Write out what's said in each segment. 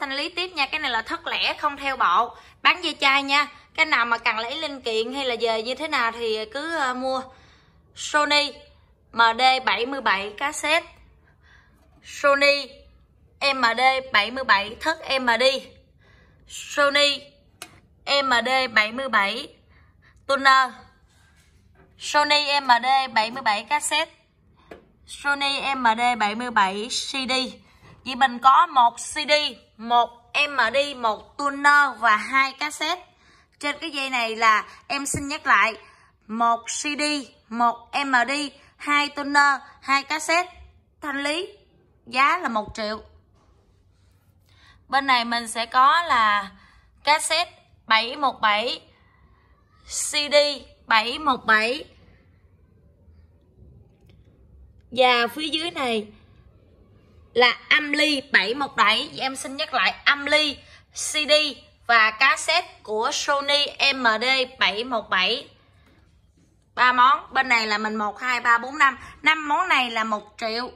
thanh lý tiếp nha cái này là thất lẻ không theo bộ bán dây chai nha cái nào mà cần lấy linh kiện hay là về như thế nào thì cứ ờ, mua Sony MD77 cassette Sony MD77 thất MD Sony MD77 tuner Sony MD77 cassette Sony MD77 CD vì mình có một CD một MD một tuner và hai cassette trên cái dây này là em xin nhắc lại một CD một MD hai tuner hai cassette thanh lý giá là một triệu bên này mình sẽ có là cassette 717 CD 717 và phía dưới này là Amly 717 em xin nhắc lại Amly CD và cassette của Sony MD717 ba món bên này là mình 1 2 3 4 5 5 món này là 1 triệu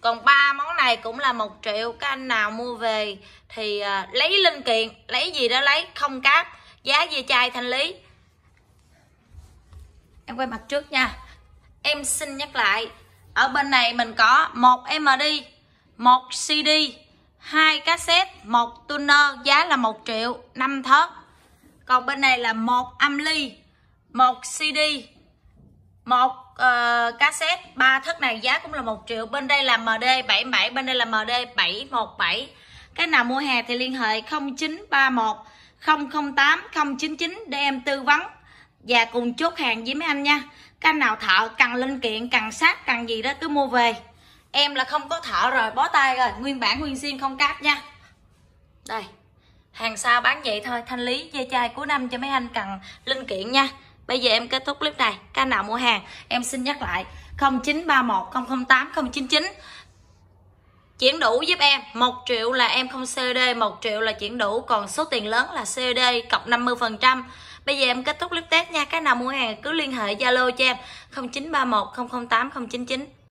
còn ba món này cũng là 1 triệu các anh nào mua về thì uh, lấy linh kiện lấy gì đó lấy không cáp giá về chai thanh lý em quay mặt trước nha em xin nhắc lại ở bên này mình có một md một cd hai cassette một tuner giá là 1 triệu 5 thớt còn bên này là một âm ly một cd một uh, cassette ba thớt này giá cũng là 1 triệu bên đây là md 77 bên đây là md 717 cái nào mua hè thì liên hệ 0931 008 099 để em tư vấn và cùng chốt hàng với mấy anh nha các nào thợ cần linh kiện cần sát cần gì đó cứ mua về em là không có thợ rồi bó tay rồi nguyên bản nguyên xiên không cáp nha đây hàng sao bán vậy thôi thanh lý dây chai cuối năm cho mấy anh cần linh kiện nha bây giờ em kết thúc clip này các nào mua hàng em xin nhắc lại 0931 008 099 chuyển đủ giúp em 1 triệu là em không COD 1 triệu là chuyển đủ còn số tiền lớn là COD cộng 50 phần trăm bây giờ em kết thúc clip test nha cái nào mua hàng cứ liên hệ Zalo cho em 0931 008 099